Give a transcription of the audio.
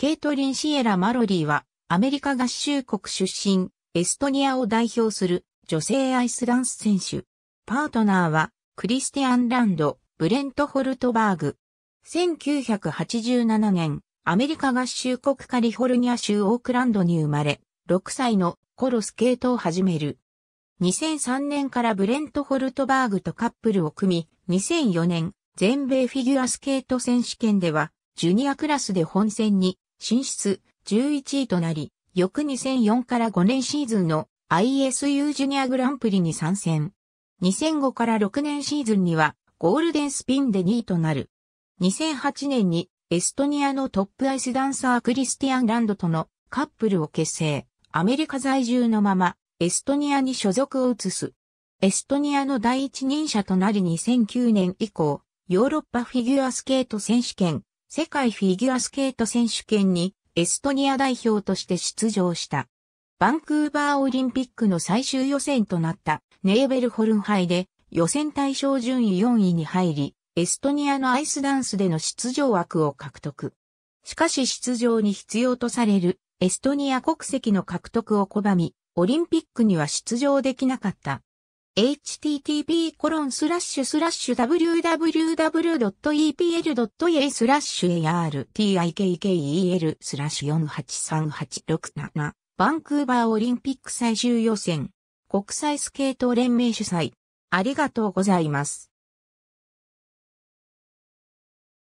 ケイトリン・シエラ・マロリーは、アメリカ合衆国出身、エストニアを代表する女性アイスダンス選手。パートナーは、クリスティアン・ランド、ブレント・ホルトバーグ。1987年、アメリカ合衆国カリフォルニア州オークランドに生まれ、6歳の頃スケートを始める。2003年からブレント・ホルトバーグとカップルを組み、2004年、全米フィギュアスケート選手権では、ジュニアクラスで本戦に進出11位となり、翌2004から5年シーズンの ISU ジュニアグランプリに参戦。2005から6年シーズンにはゴールデンスピンで2位となる。2008年にエストニアのトップアイスダンサークリスティアン・ランドとのカップルを結成。アメリカ在住のままエストニアに所属を移す。エストニアの第一人者となり2009年以降、ヨーロッパフィギュアスケート選手権世界フィギュアスケート選手権にエストニア代表として出場した。バンクーバーオリンピックの最終予選となったネーベルホルン杯で予選対象順位4位に入り、エストニアのアイスダンスでの出場枠を獲得。しかし出場に必要とされるエストニア国籍の獲得を拒み、オリンピックには出場できなかった。http://www.epl.a ラッシュ artikkel スラッシュ483867バンクーバーオリンピック最終予選国際スケート連盟主催ありがとうございます。